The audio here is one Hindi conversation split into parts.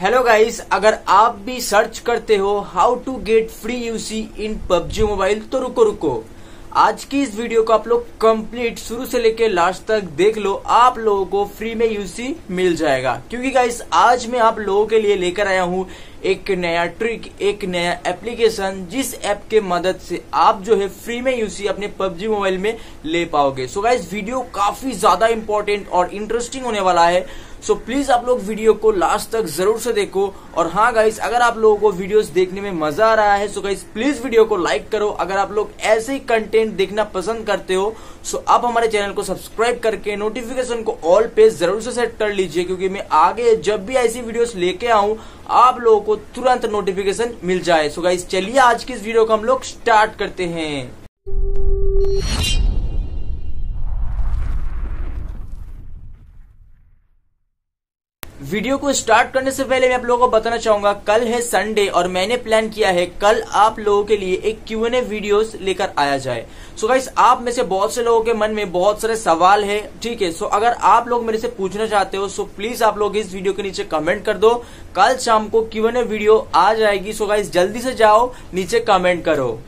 हेलो गाइस अगर आप भी सर्च करते हो how to get free UC in PUBG mobile तो रुको रुको आज की इस वीडियो को आप लोग कंप्लीट शुरू से लेकर लास्ट तक देख लो आप लोगों को फ्री में यूसी मिल जाएगा क्योंकि गाइस आज मैं आप लोगों के लिए लेकर आया हूँ एक नया ट्रिक एक नया एप्लीकेशन जिस ऐप के मदद से आप जो है फ्री में यूसी अपने पबजी मोबाइल में ले पाओगे सो गाइज वीडियो काफी ज्यादा इंपॉर्टेंट और इंटरेस्टिंग होने वाला है सो so प्लीज आप लोग वीडियो को लास्ट तक जरूर से देखो और हाँ गाइज अगर आप लोगों को वीडियोस देखने में मजा आ रहा है so guys guys please video को लाइक करो अगर आप लोग ऐसे ही कंटेंट देखना पसंद करते हो सो आप हमारे चैनल को सब्सक्राइब करके नोटिफिकेशन को ऑल पे जरूर से सेट कर लीजिए क्योंकि मैं आगे जब भी ऐसी वीडियोस लेके आऊं आप लोगों को तुरंत नोटिफिकेशन मिल जाए सो गाइस चलिए आज की इस वीडियो को हम लोग स्टार्ट करते हैं वीडियो को स्टार्ट करने से पहले मैं आप लोगों को बताना चाहूंगा कल है संडे और मैंने प्लान किया है कल आप लोगों के लिए एक क्यू एन ए वीडियो लेकर आया जाए सो so गाइस आप में से बहुत से लोगों के मन में बहुत सारे सवाल है ठीक है सो so अगर आप लोग मेरे से पूछना चाहते हो सो so प्लीज आप लोग इस वीडियो के नीचे कमेंट कर दो कल शाम को क्यू एन ए वीडियो आ जाएगी सो so गाइस जल्दी से जाओ नीचे कमेंट करो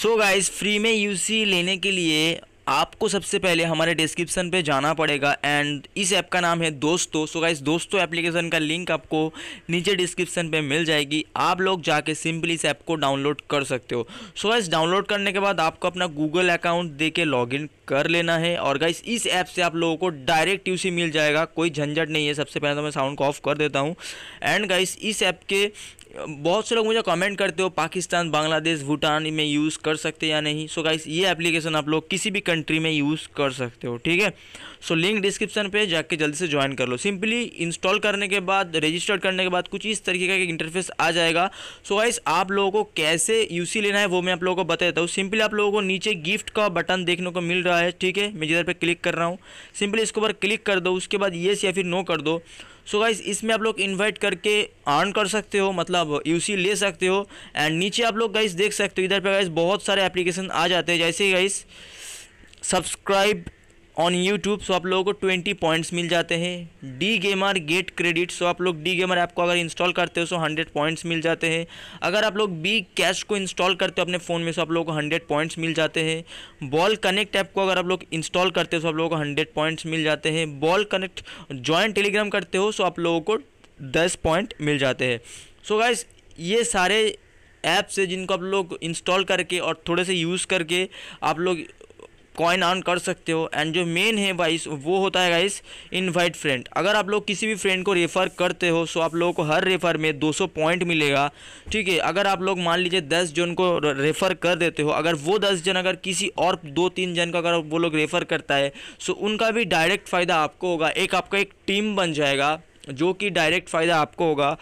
सो so गाइस फ्री में यूसी लेने के लिए आपको सबसे पहले हमारे डिस्क्रिप्शन पे जाना पड़ेगा एंड इस ऐप का नाम है दोस्तों सो गाइस दोस्तों एप्लीकेशन का लिंक आपको नीचे डिस्क्रिप्शन पे मिल जाएगी आप लोग जाके सिंपली इस ऐप को डाउनलोड कर सकते हो सो गाइस डाउनलोड करने के बाद आपको अपना गूगल अकाउंट दे के लॉगिन कर लेना है और गाइस इस ऐप से आप लोगों को डायरेक्ट सी मिल जाएगा कोई झंझट नहीं है सबसे पहले तो मैं साउंड को ऑफ कर देता हूँ एंड गाइस इस ऐप के बहुत से लोग मुझे कमेंट करते हो पाकिस्तान बांग्लादेश भूटान में यूज़ कर सकते या नहीं सो so गाइस ये एप्लीकेशन आप लोग किसी भी कंट्री में यूज़ कर सकते हो ठीक है सो लिंक डिस्क्रिप्शन पे जाके जल्दी से ज्वाइन कर लो सिंपली इंस्टॉल करने के बाद रजिस्टर्ड करने के बाद कुछ इस तरीके का इंटरफेस आ जाएगा सो so गाइस आप लोगों को कैसे यू लेना है वो मैं आप लोगों को बता देता हूँ सिंपली आप लोगों को नीचे गिफ्ट का बटन देखने को मिल रहा है ठीक है मैं जिधर पर क्लिक कर रहा हूँ सिंपली इसके ऊपर क्लिक कर दो उसके बाद येस या फिर नो कर दो सो गाइस इसमें आप लोग इन्वाइट करके अर्न कर सकते हो मतलब मतलब यूसी ले सकते हो एंड नीचे आप लोग गाइस देख सकते हो इधर पे गाइस बहुत सारे एप्लीकेशन आ जाते हैं जैसे guys subscribe on YouTube so आप लोगों को ट्वेंटी पॉइंट्स मिल जाते हैं the gamer get credit so आप लोग डी गेमर ऐप को अगर इंस्टॉल करते हो सो हंड्रेड पॉइंट्स मिल जाते हैं अगर आप लोग बी कैश को इंस्टॉल करते हो अपने फ़ोन में सो आप लोगों को हंड्रेड पॉइंट्स मिल जाते हैं बॉल कनेक्ट ऐप को अगर आप लोग इंस्टॉल करते हो सो आप लोगों को हंड्रेड पॉइंट्स मिल जाते हैं बॉल कनेक्ट ज्वाइन टेलीग्राम करते हो सो आप लोगों को दस पॉइंट मिल जाते हैं सो so गाइस ये सारे ऐप्स है जिनको आप लोग इंस्टॉल करके और थोड़े से यूज़ करके आप लोग कॉइन अर्न कर सकते हो एंड जो मेन है वाइस वो होता है गाइस इनवाइट फ्रेंड अगर आप लोग किसी भी फ्रेंड को रेफ़र करते हो सो आप लोगों को हर रेफ़र में 200 पॉइंट मिलेगा ठीक है अगर आप लोग मान लीजिए 10 जन को रेफ़र कर देते हो अगर वो 10 जन अगर किसी और दो तीन जन का अगर वो लोग रेफ़र करता है सो उनका भी डायरेक्ट फ़ायदा आपको होगा एक आपका एक टीम बन जाएगा जो कि डायरेक्ट फ़ायदा आपको होगा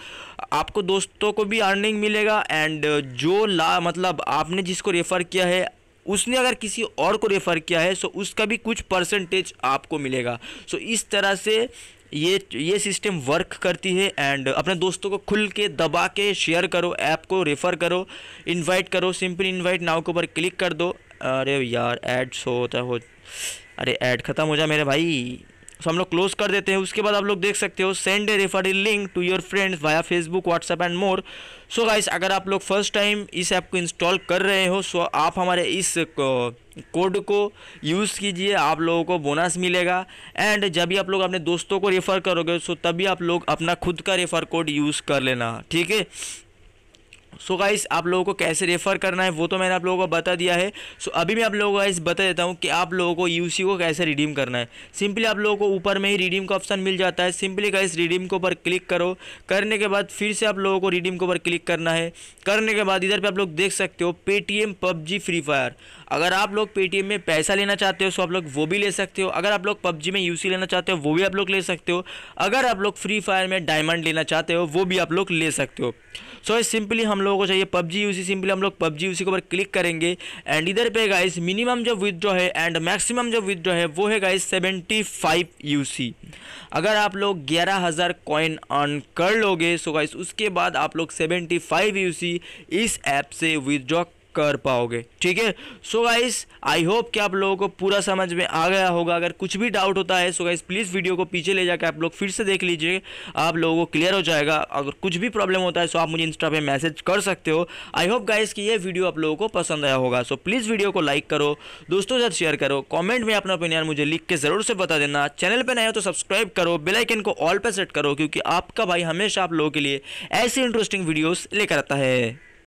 आपको दोस्तों को भी अर्निंग मिलेगा एंड जो ला मतलब आपने जिसको रेफ़र किया है उसने अगर किसी और को रेफ़र किया है सो उसका भी कुछ परसेंटेज आपको मिलेगा सो इस तरह से ये ये सिस्टम वर्क करती है एंड अपने दोस्तों को खुल के दबा के शेयर करो ऐप को रेफ़र करो इनवाइट करो सिंपल इनवाइट नाव के ऊपर क्लिक कर दो अरे यार एड्स होता होता हो अरे ऐड ख़त्म हो जाए मेरे भाई सो हम लोग क्लोज कर देते हैं उसके बाद आप लोग देख सकते हो send a referral link to your friends via Facebook WhatsApp and more so guys अगर आप लोग फर्स्ट टाइम इस ऐप को इंस्टॉल कर रहे हो सो आप हमारे इस कोड को यूज़ कीजिए आप लोगों को बोनस मिलेगा एंड जब भी आप लोग अपने दोस्तों को रेफ़र करोगे सो तभी आप लोग अपना खुद का रेफ़र कोड यूज़ कर लेना ठीक है सो so गाइस आप लोगों को कैसे रेफ़र करना है वो तो मैंने आप लोगों को बता दिया है सो so अभी मैं आप लोगों को गाइस बता देता हूँ कि आप लोगों को यूसी को कैसे रिडीम करना है सिंपली आप लोगों को ऊपर में ही रिडीम का ऑप्शन मिल जाता है सिंपली गाइस रिडीम के ऊपर क्लिक करो करने के बाद फिर से आप लोगों को रिडीम के ऊपर क्लिक करना है करने के बाद इधर पर आप लोग देख सकते हो पेटीएम पबजी फ्री फायर अगर आप लोग पेटीएम में पैसा लेना चाहते हो सो आप लोग वो भी ले सकते हो अगर आप लोग पबजी में यूसी लेना चाहते हो वो भी आप लोग ले सकते हो अगर आप लोग फ्री फायर में डायमंड लेना चाहते हो वो भी आप लोग ले सकते हो सो so, सिंपली हम लोगों को चाहिए पबजी यूसी सिंपली हम लोग पबजी यूसी के ऊपर क्लिक करेंगे एंड इधर पे गाइस मिनिमम जो विदड्रॉ है एंड मैक्सिमम जो विदड्रॉ है वो है गाइस सेवेंटी फाइव यूसी अगर आप लोग ग्यारह हज़ार कॉइन अर्न कर लोगे सो गाइस उसके बाद आप लोग 75 फाइव यूसी इस ऐप से विदड्रॉ कर पाओगे ठीक है सो गाइस आई होप कि आप लोगों को पूरा समझ में आ गया होगा अगर कुछ भी डाउट होता है सो गाइस प्लीज़ वीडियो को पीछे ले जाकर आप लोग फिर से देख लीजिए आप लोगों को क्लियर हो जाएगा अगर कुछ भी प्रॉब्लम होता है सो आप मुझे इंस्टा पे मैसेज कर सकते हो आई होप गाइस कि ये वीडियो आप लोगों को पसंद आया होगा सो प्लीज़ वीडियो को लाइक करो दोस्तों के साथ शेयर करो कॉमेंट में अपना ओपिनियन मुझे लिख के ज़रूर से बता देना चैनल पर नए हो तो सब्सक्राइब करो बेलाइकन को ऑल पर सेट करो क्योंकि आपका भाई हमेशा आप लोगों के लिए ऐसी इंटरेस्टिंग वीडियोज़ लेकर आता है